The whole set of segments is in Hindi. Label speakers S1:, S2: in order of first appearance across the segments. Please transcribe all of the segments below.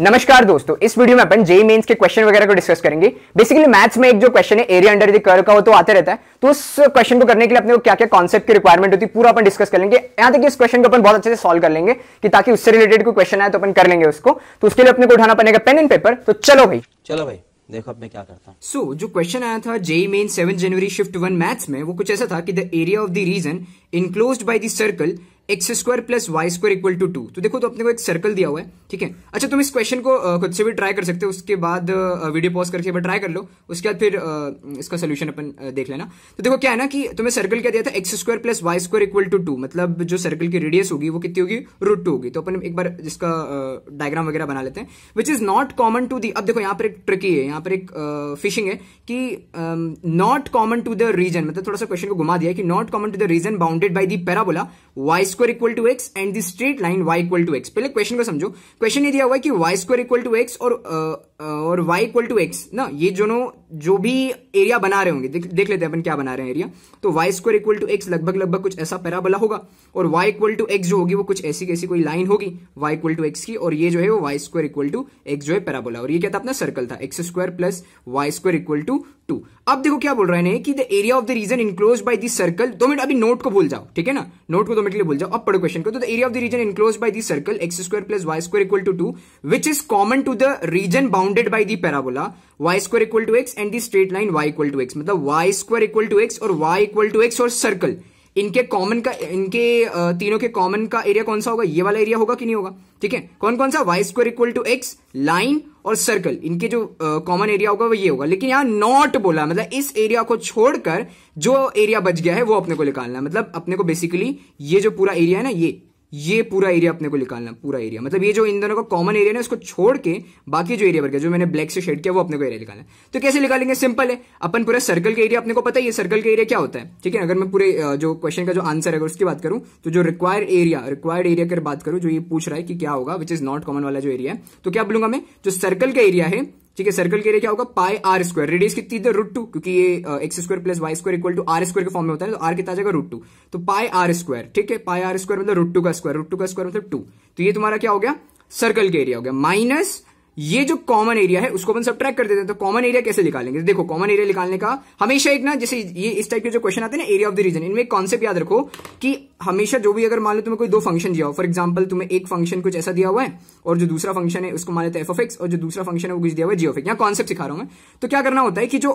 S1: नमस्कार दोस्तों इस वीडियो में अपन जे मेंस के क्वेश्चन वगैरह को डिस्कस करेंगे बेसिकली मैथ्स में एक जो क्वेश्चन है एरिया अंडर द कर्व का वो तो आते रहता है तो उस क्वेश्चन को करने के लिए अपने को क्या क्या कॉन्सेप्ट की रिक्वायरमेंट होती है पूरा अपन डिस्कस कर लेंगे तक कि इस क्वेश्चन को अपन बहुत अच्छे से सॉल्व कर लेंगे कि ताकि उससे रिलेटेड कोई क्वेश्चन आए तो अपन कर लेंगे उसको तो उसके लिए अपने को उठाना पड़ेगा पेन एंड पेपर तो चलो भाई चलो भाई देखो अब मैं क्या करता हूँ सो so, जो क्वेश्चन आया था जेई मेन सेवन जनवरी शिफ्ट वन मैथ्स में वो कुछ ऐसा था कि the area of the region enclose by the circle x square plus y square equal to two तो देखो तो अपने को एक सर्कल दिया हुआ है ठीक है अच्छा तुम इस क्वेश्चन को खुद से भी ट्राई कर सकते हो उसके बाद वीडियो पॉज करके एक ट्राई कर लो उसके बाद फिर इसका सोल्यूशन अपन देख लेना तो देखो क्या है ना कि तुम्हें सर्कल क्या दिया था x square plus y square equal to two मतलब जो सर्कल की रेडियस होगी वो कितनी होगी रूट टू होगी तो अपन एक बार जिसका डायग्राम वगैरह बना लेते हैं which is not common to the अब देखो यहाँ पर एक ट्रिकी है यहाँ पर एक फिशिंग है कि not common to the region मतलब थोड़ा सा क्वेश्चन को घुमा दिया कि not common to the region bounded by the parabola y square equal to x and the straight line y equal to x पहले क्वेश्चन को समझो क्वेश्चन ये दिया हुआ है कि y square equal to x और वाई इक्वल टू एक्स ना ये दोनों जो भी एरिया बना रहे होंगे देख, देख लेते हैं अपन क्या बना रहे हैं एरिया तो y square equal to x लगभग लगभग कुछ ऐसा पैराबोला होगा और वाई इक्वल टू एक्स जो होगी वो कुछ ऐसी कैसी कोई लाइन होगी वाई इक्वल टू एक्स की और ये जो है वो y square equal to x जो है पैराबोला और ये क्या था अपना सर्कल था x square plus y square equal to two अब देखो क्या बोल रहे हैं कि the area of the region enclose by this circle दो मिनट अभी नोट को भूल जाओ ठीक है ना नोट को दो मिनट के लिए भूल जाओ अब पढ़ो क्वेश्चन को तो the area of the region enclose by this circle x square plus y square equal to two which is common to the region bounded by the parabola y square equal to x and the straight line y equal to x मतलब y square equal to x और वाई इक्वल टू एक्स और सर्कल इनके कॉमन का इनके तीनों के कॉमन का एरिया कौन सा होगा ये वाला एरिया होगा कि नहीं होगा ठीक है कौन कौन सा y square equal to x line और सर्कल इनके जो कॉमन एरिया होगा वो ये होगा लेकिन यहां नॉट बोला मतलब इस एरिया को छोड़कर जो एरिया बच गया है वो अपने को निकालना मतलब अपने को बेसिकली ये जो पूरा एरिया है ना ये ये पूरा एरिया अपने को निकालना पूरा एरिया मतलब ये जो इन दोनों का कॉमन एरिया ना इसको छोड़ के बाकी जो एरिया बढ़ गया जो मैंने ब्लैक से शेड किया वो अपने को एरिया निकालना है तो कैसे निकालेंगे सिंपल है अपन पूरा सर्कल का एरिया अपने को पता है ये सर्कल का एरिया क्या होता है ठीक है अगर मैं पूरे जो क्वेश्चन का जो आंसर है उसकी बात करूं तो जो रिक्वायर्ड एरिया रिक्वायर्ड एरिया की बात करूं जो ये पूछ रहा है कि क्या होगा विच इज नॉट कॉमन वाला जो एरिया है तो क्या बोलूंगा मैं जो सर्कल का एरिया है ठीक है सर्कल के एरिया क्या होगा पाई आर स्क्वायर रेडियस कितनी इधर रूट टू क्योंकि ये x square plus y square equal to r square के फॉर्म में होता है तो आर कितना जाएगा रूट टू तो पाई आर स्क्वायर ठीक है पाई आर स्क्वायर मतलब रूट टू का स्क्वायर रूट टू का स्क्वायर मतलब टू तो ये तुम्हारा क्या हो गया सर्कल के एरिया हो गया माइनस ये जो कॉमन एरिया है उसको अपन सब ट्रैक कर देते हैं तो कॉमन एरिया कैसे निकालेंगे देखो कॉमन एरिया निकालने का हमेशा एक ना जैसे ये इस टाइप के जो क्वेश्चन आते हैं ना एरिया ऑफ द रीजन इनमें एक कॉन्सेप्ट याद रखो कि हमेशा जो भी अगर मान लो तुम्हें कोई दो फंक्शन दिया हो फॉर एग्जाम्पल तुम्हें एक फंक्शन कुछ ऐसा दिया हुआ है और जो दूसरा फंक्शन है उसको मान लेते एफ एक्स और जो दूसरा फंक्शन है वो कुछ दिया हुआ है जी एक्स यहाँ कॉन्सेप्ट सिखा रहा हूँ मैं तो क्या करना होता है कि जो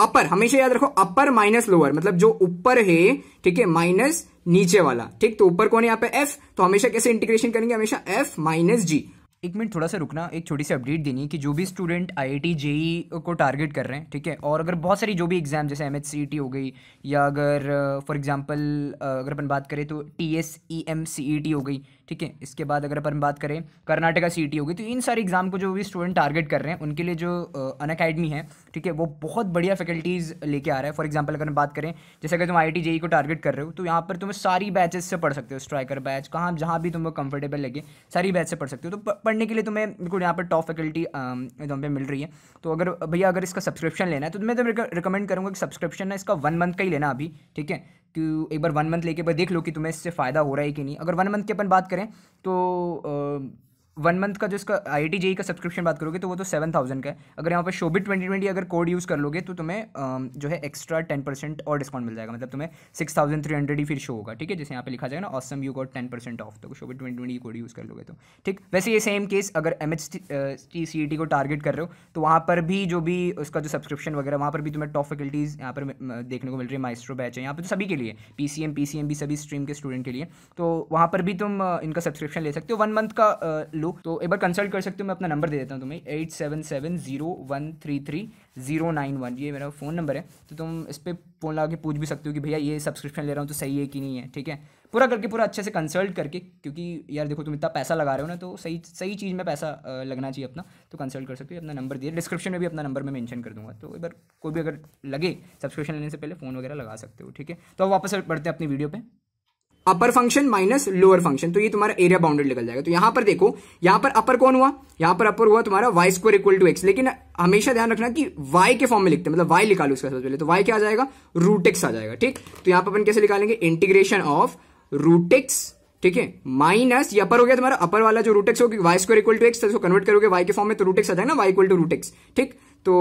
S1: अपर हमेशा याद रखो अपर माइनस लोअर मतलब जो ऊपर है ठीक है माइनस नीचे वाला ठीक तो ऊपर कौन है यहाँ पे एफ तो हमेशा कैसे इंटीग्रेशन करेंगे हमेशा एफ माइनस जी एक मिनट थोड़ा सा रुकना एक छोटी सी अपडेट देनी है कि जो भी स्टूडेंट आई आई जेई को टारगेट कर रहे हैं ठीक है और अगर बहुत सारी जो भी एग्ज़ाम जैसे एम e हो गई या अगर फॉर एग्ज़ाम्पल अगर अपन बात करें तो T S E M C हो गई ठीक है इसके बाद अगर अपन बात करें कर्नाटका सी e हो गई तो इन सारे एग्ज़ाम को जो भी स्टूडेंट टारगेट कर रहे हैं उनके लिए जो अन अकेडमी है ठीक है वो बहुत बढ़िया फैकल्टीज़ लेके आ रहा है फॉर एग्जाम्पल अगर हम बात करें जैसे अगर तुम आई आई e को टारगेट कर रहे हो तो यहाँ पर तुम सारी बैचेस से पढ़ सकते हो स्ट्राइकर बैच कहाँ जहाँ भी तुमको कंफर्टेबल लगे सारी बैच से पढ़ सकते हो तो पढ़ने के लिए तुम्हें बिल्कुल यहाँ पर टॉप फैकल्टी यहाँ पे मिल रही है तो अगर भैया अगर इसका सब्सक्रिप्शन लेना है तो मैं तो रिकमेंड करूँगा कि सब्सक्रिप्शन ना इसका वन मंथ का ही लेना अभी ठीक है कि एक बार वन मंथ लेके देख लो कि तुम्हें इससे फ़ायदा हो रहा है कि नहीं अगर वन मंथ की अपन बात करें तो वन मंथ का जो इसका आई टी टी का सब्सक्रिप्शन बात करोगे तो वो तो सेवन थाउजेंड का है अगर यहाँ पर शोबिट ट्वेंटी ट्वेंटी अगर कोड यूज़ कर लोगे तो तुम्हें जो है एक्स्ट्रा टेन परसेंट और डिस्काउंट मिल जाएगा मतलब तुम्हें सिक्स थाउजेंड थ्री हंड्रेड ही फिर शो होगा ठीक है जैसे यहाँ पे लिखा जाएगा ना awesome you got ten percent off तो Shobhit twenty twenty code use कर लोगे तो ठीक वैसे ये सेम केस अगर M H T C E T को टारगेट कर रहे हो तो वहाँ पर भी जो भी उसका जो सब्सक्रिप्शन वगैरह वहाँ पर भी तुम्हें टॉप फैकल्टीज़ यहाँ पर देखने को मिल रही है माइस्ट्रो बैच है यहाँ पर तो सभी के लिए P C M P C M भी सभी स्ट्रीम के स्टूडेंट के लिए तो वहाँ पर भी तुम इनका सब्सक्रिप्शन ले सकते हो वन मंथ का लो तो एक बार कंसल्ट कर सकते हो मैं अपना नंबर दे देता हूँ तुम्हें eight seven seven zero one three three zero nine one ये मेरा फ़ोन नंबर है तो तुम इस पर फ़ोन लगा के पूछ भी सकते हो कि भैया ये सब्सक्रिप्शन ले रहा हूँ तो सही है कि नहीं है ठीक है पूरा करके पूरा अच्छे से कंसल्ट करके क्योंकि यार देखो तुम इतना पैसा लगा रहे हो ना तो सही सही चीज़ में पैसा लगना चाहिए अपना तो कंसल्ट कर सकते हो अपना नंबर दिया डिस्क्रिप्शन में भी अपना नंबर मैं मेंशन कर दूंगा तो एक बार कोई भी अगर लगे सब्सक्रिप्शन लेने से पहले फ़ोन वगैरह लगा सकते हो ठीक है तो अब वापस बढ़ते हैं अपनी वीडियो पर upper function minus lower function तो ये तुम्हारा एरिया बाउंड्री निकल जाएगा तो यहां पर देखो यहां पर अपर कौन हुआ यहां पर अपर हुआ तुम्हारा y square equal to x लेकिन हमेशा ध्यान रखना कि वाई के फॉर्म में लिखते हैं मतलब वाई निकालो उसका सबसे पहले तो वाई क्या आ जाएगा रूटेक्स आ जाएगा ठीक तो यहां पर अपन कैसे निकालेंगे इंटीग्रेशन ऑफ रूटेक्स ठीक है माइनस ये अपर हो गया तुम्हारा अपर वाला जो रूटेक्स होगी y square equal to x तो कन्वर्ट करोगे वाई के फॉर्म में तो रूटेक्स आ जाएगा ना वाई इक्वल टू रूटेक्स ठीक तो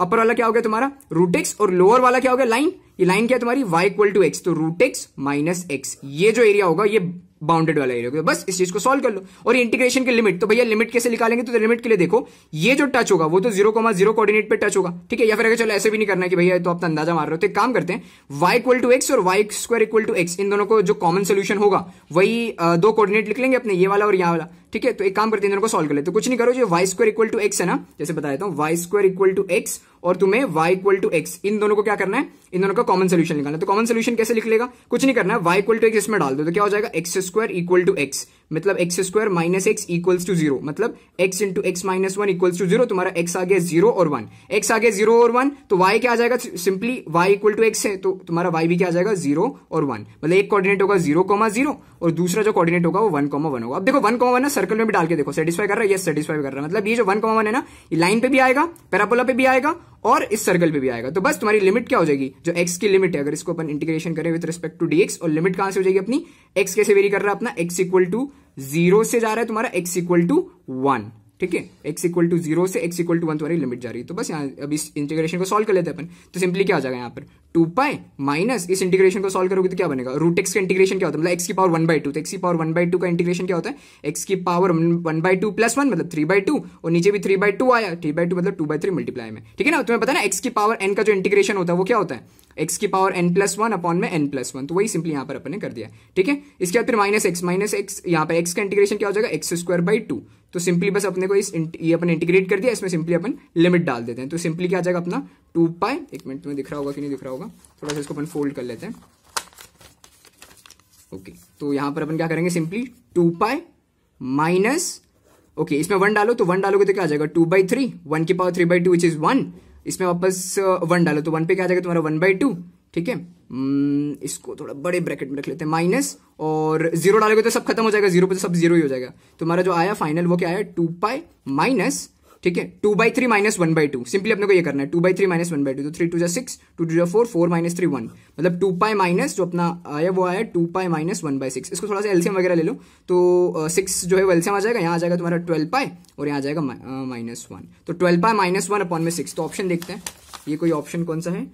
S1: अपर वाला क्या हो गया तुम्हारा रूट एक्स और लोअर वाला क्या हो गया लाइन ये लाइन क्या तुम्हारी वाई इक्वल टू एक्स तो रूट एक्स माइनस एक्स ये जो एरिया होगा ये बाउंडेड वाला एरिया बस इस चीज को सोल्व कर लो और इंटीग्रेशन की लिमिट तो भैया लिमिट कैसे निकालेंगे तो, तो लिमिट के लिए देखो ये जो टच होगा वो तो जीरो कोमा जीरो कोऑर्डिनेट पे टच होगा ठीक है या फिर अगर चलो ऐसे भी नहीं करना है कि भैया तो आप अंदाजा मार रहे हो तो एक काम करते हैं वाई इक्वल टू एक्स और y square equal to x इन दोनों को जो कॉमन सोल्यूशन होगा वही दो कोऑर्डिनेट लिख लेंगे अपने ये वाला और यहाँ वाला ठीक है तो एक काम करते हैं इन दोनों को सोल्व कर लेते तो कुछ नहीं करो जो y square equal to x है ना जैसे बता देता हूँ y square equal to x और तुम्हें y इक्वल टू एक्स इन दोनों को क्या करना है इन दोनों का कॉमन सोल्यूशन निकालना तो कॉमन सोल्यूशन कैसे लेगा कुछ नहीं करना है y इक्वल टू एक्स इसमें डाल दो तो क्या हो जाएगा x square equal to x मतलब x square minus x equals to zero मतलब x into x minus one equals to zero तुम्हारा एक्स आ गया जीरो और वन एक्स आ गया जीरो और वन तो वाई क्या आ जाएगा simply y equal to x है तो तुम्हारा वाई भी क्या आ जाएगा जीरो और वन मतलब एक कोऑर्डिनेट होगा जीरो कॉमा जीरो और दूसरा जो कोऑर्डिनेट होगा वो वन कॉमा वन होगा अब देखो वन कॉमा वन ना सर्कल में भी डाल के देखो सेटिस्फाई कर रहा है यस सेटिस्फाई कर रहा है मतलब ये जो वन कॉमा वन है ना ये लाइन पे भी आएगा पैराबोला पे भी आएगा और इस सर्कल पे भी आएगा तो बस तुम्हारी लिमिट क्या हो जाएगी जो एक्स की लिमिट है अगर इसको अपन इंटीग्रेशन करें विद रिस्पेक्ट टू डी और लिमिट कहां से हो जाएगी अपनी एक्स कैसे वेरी कर रहा है अपना एक्स इक्वल टू जीरो से जा रहा है तुम्हारा एक्स इक्वल टू वन ठीक है एक्स इक्वल टू जीरो से एक्स इक्वल टू वन तुम्हारी लिमिट जा रही है तो बस यहाँ अब इस इंटीग्रेशन को सॉल्व कर लेते हैं अपन तो सिंपली क्या आ जाएगा यहाँ पर टू पाई माइनस इस इंटीग्रेशन को सॉल्व करोगे तो क्या बनेगा रूट एक्स का इंटीग्रेशन क्या होता है मतलब एक्स की पावर वन बाई टू तो एक्स की पावर वन बाई टू का इंटीग्रेशन क्या होता है एक्स की power one by two plus one मतलब थ्री बाई टू और नीचे भी थ्री बाई टू आया थ्री बाई टू मतलब टू बाई थ्री मल्टीप्लाई में ठीक है ना तुम्हें पता ना एक्स की पावर एन का जो इंटीग्रेशन होता है वो क्या होता है एक्स की power n plus one upon में एन प्लस वन तो वही सिंपली यहाँ पर अपने कर दिया ठीक है इसके बाद फिर माइनस एक्स माइनस एक्स यहाँ पर एक्स का इंटीग्रेशन क्या हो जाएगा एक्स स्क्वायर बाई टू तो सिंपली बस अपने को इस ये अपन इंटीग्रेट कर दिया इसमें सिंपली अपन लिमिट डाल देते हैं तो सिंपली क्या आ जाएगा अपना टू पाई एक मिनट में दिख रहा होगा कि नहीं दिख रहा होगा थोड़ा सा इसको अपन फोल्ड कर लेते हैं ओके तो यहां पर अपन क्या करेंगे simply two pi minus okay इसमें वन डालो तो वन डालोगे तो क्या आ जाएगा टू बाई थ्री वन की power three by two which is one इसमें वापस वन uh, डालो तो वन पे क्या आ जाएगा तुम्हारा वन बाई टू ठीक है हम्म, इसको थोड़ा बड़े ब्रैकेट में रख लेते हैं माइनस और जीरो डालेगा तो सब खत्म हो जाएगा जीरो पे तो सब जीरो ही हो जाएगा तुम्हारा जो आया फाइनल वो क्या आया टू पाई माइनस ठीक है two by three minus one by two simply अपने को ये करना है two by three minus one by two तो थ्री टू जो सिक्स टू टू जो four four minus three one मतलब टू पाई माइनस जो अपना आया वो आया two pi minus one by six इसको थोड़ा सा एल्सियम वगैरह ले लो तो सिक्स uh, जो है वो एल्सियम आ जाएगा यहाँ आ जाएगा तुम्हारा ट्वेल्व पाई और यहाँ आ जाएगा माइनस वन तो twelve pi minus one upon में सिक्स तो ऑप्शन देखते हैं ये कोई ऑप्शन कौन सा है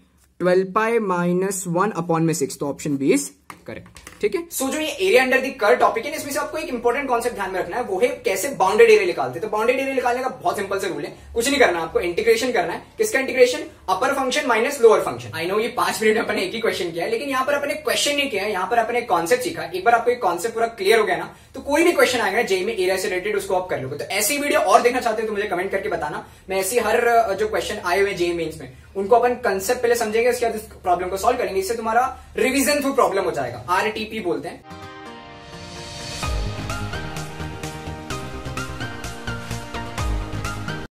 S1: 12 pi minus 1 upon my sixth option b is correct ठीक है सो तो जो ये एरिया अंडर दी कर टॉपिक है इसमें से आपको एक इंपॉर्टेंट कॉन्सेप्ट ध्यान में रखना है वो है कैसे बाउंडेड एरिया निकालते तो बाउंडेड एरिया निकालने का बहुत सिंपल से रूल है कुछ नहीं करना आपको इंटीग्रेशन करना है किसका integration upper function minus lower function I know ये पांच मिनट अपने एक ही क्वेश्चन किया है लेकिन यहां पर अपने क्वेश्चन नहीं किया है यहाँ पर अपने कॉन्सेप्ट सीखा एक बार आपको एक कॉन्सेप्ट पूरा क्लियर हो गया ना तो कोई भी क्वेश्चन आएगा जे में एरिया से रिलेटेड उसको आप कर लोगे तो ऐसी वीडियो और देखना चाहते हो तो मुझे कमेंट करके बताना मैं ऐसी हर जो क्वेश्चन आए हुए जे मेन्स में उनको अपन कंसेप्ट पहले समझेंगे उसके बाद प्रॉब्लम को सॉल्व करेंगे इससे तुम्हारा रिविजन थ्रू प्रॉब्लम होता जाएगा आरटीपी बोलते हैं